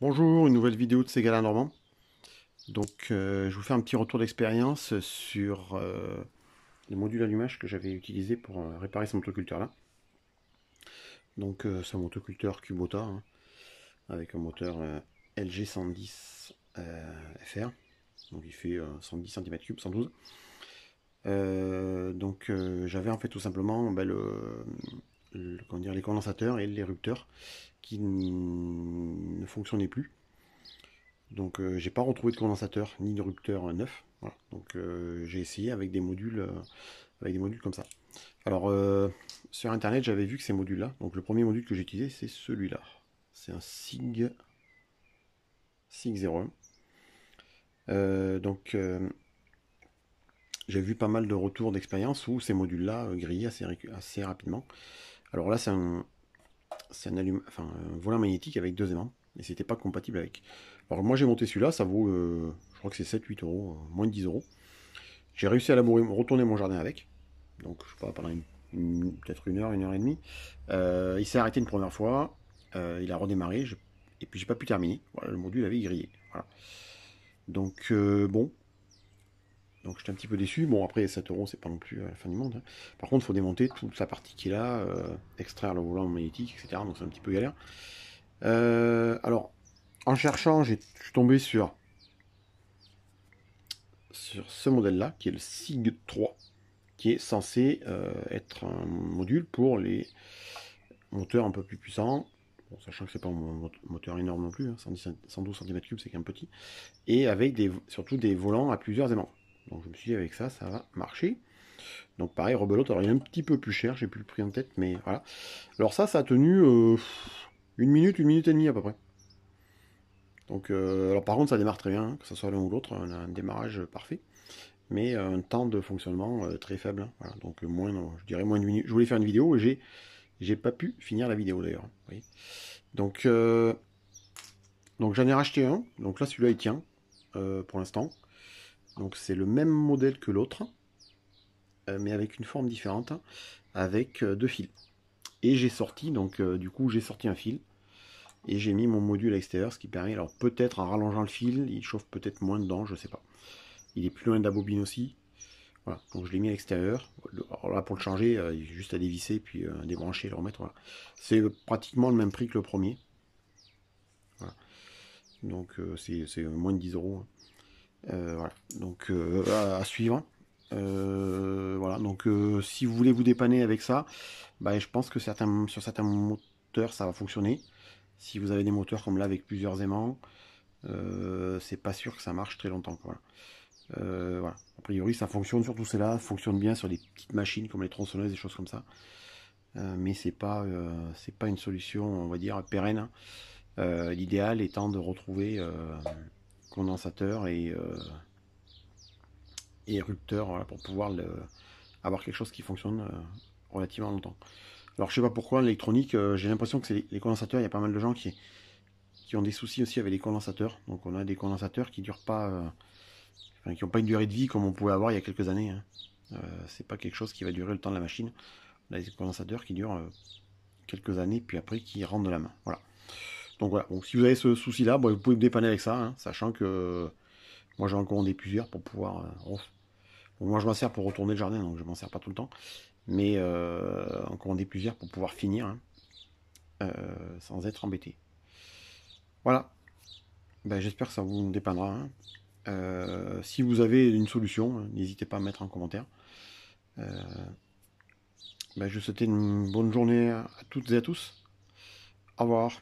Bonjour, une nouvelle vidéo de Ségala Normand. Donc, euh, je vous fais un petit retour d'expérience sur euh, les modules allumage que j'avais utilisé pour euh, réparer ce motoculteur là. Donc, c'est un motoculteur Kubota hein, avec un moteur LG 110 FR. Donc, il fait 110 cm3, 112. donc, j'avais en fait tout simplement ben, le, les condensateurs et les rupteurs qui ne fonctionnaient plus. Donc euh, j'ai pas retrouvé de condensateur ni de rupteur euh, neuf. Donc euh, j'ai essayé avec des modules avec des modules comme ça. Alors sur internet j'avais vu que ces modules là, donc le premier module que j'ai utilisé c'est celui-là. C'est un SIG SIG 01. donc j'ai vu pas mal de retours d'expérience où ces modules là grillaient assez, assez rapidement. Alors là, c'est un, volant magnétique avec deux aimants, et c'était pas compatible avec. Alors moi j'ai monté celui-là, ça vaut, euh, je crois que c'est 7-8 euros, euh, moins de 10 euros. J'ai réussi à la retourner mon jardin avec, donc je sais pas, pendant peut-être une heure, une heure et demie. Euh, il s'est arrêté une première fois, il a redémarré, et puis j'ai pas pu terminer. Voilà, le module avait grillé. Donc bon, donc j'étais un petit peu déçu. Bon, après, 7 euros, c'est pas non plus euh, la fin du monde. Hein. Par contre, il faut démonter toute sa partie qui est euh, là, extraire le volant magnétique, etc. Donc c'est un petit peu galère. Euh, alors, en cherchant, je suis tombé sur, sur ce modèle-là, qui est le SIG 3, qui est censé être un module pour les moteurs un peu plus puissants, sachant que c'est pas un moteur énorme non plus, 112 hein. cm3 c'est quand même petit, et avec des, surtout des volants à plusieurs aimants. Donc je me suis dit avec ça, ça va marcher. Donc pareil, rebelote, alors il est un petit peu plus cher, j'ai plus le prix en tête, mais voilà. Alors ça, ça a tenu euh, une minute, une minute et demie à peu près. Donc, euh, alors par contre, ça démarre très bien, hein, que ce soit l'un ou l'autre, on a un démarrage parfait, mais euh, un temps de fonctionnement très faible. Hein. donc moins, je dirais moins de minute. Je voulais faire une vidéo et j'ai, j'ai pas pu finir la vidéo d'ailleurs. Hein, donc, donc j'en ai racheté un. Donc là, celui-là, il tient pour l'instant. Donc c'est le même modèle que l'autre, euh, mais avec une forme différente, avec euh, deux fils. Et j'ai sorti, donc euh, du coup j'ai sorti un fil, et j'ai mis mon module à l'extérieur, ce qui permet, alors peut-être en rallongeant le fil, il chauffe peut-être moins dedans, je ne sais pas. Il est plus loin de la bobine aussi. Voilà, donc je l'ai mis à l'extérieur. Alors là, pour le changer, il est juste à dévisser, puis débrancher, le remettre, C'est pratiquement le même prix que le premier. Donc c'est moins de 10 euros. Hein. Euh, voilà. Donc euh, à, suivre. Euh, voilà. Donc si vous voulez vous dépanner avec ça, bah, je pense que certains, sur certains moteurs ça va fonctionner. Si vous avez des moteurs comme là avec plusieurs aimants, c'est pas sûr que ça marche très longtemps. voilà. A priori, ça fonctionne sur tout cela, fonctionne bien sur des petites machines comme les tronçonneuses, des choses comme ça. mais c'est pas, c'est pas une solution, on va dire, pérenne. L'idéal étant de retrouver condensateurs et, euh, et rupteur pour pouvoir avoir quelque chose qui fonctionne euh, relativement longtemps. Alors je sais pas pourquoi l'électronique, euh, j'ai l'impression que c'est les condensateurs, il y a pas mal de gens qui, ont des soucis aussi avec les condensateurs. Donc on a des condensateurs qui durent pas, qui n'ont pas une durée de vie comme on pouvait avoir il y a quelques années. Hein. c'est pas quelque chose qui va durer le temps de la machine. On a des condensateurs qui durent quelques années puis après qui rendent de la main. Voilà. Donc voilà, si vous avez ce souci-là, vous pouvez me dépanner avec ça, hein, sachant que moi j'ai encore des plusieurs pour pouvoir... Euh, moi je m'en sers pour retourner le jardin, donc je m'en sers pas tout le temps. Mais euh, encore des plusieurs pour pouvoir finir hein, euh, sans être embêté. Voilà. Ben, j'espère que ça vous dépannera. Hein. si vous avez une solution, n'hésitez pas à mettre en commentaire. Ben, je vous souhaite une bonne journée à toutes et à tous. Au revoir.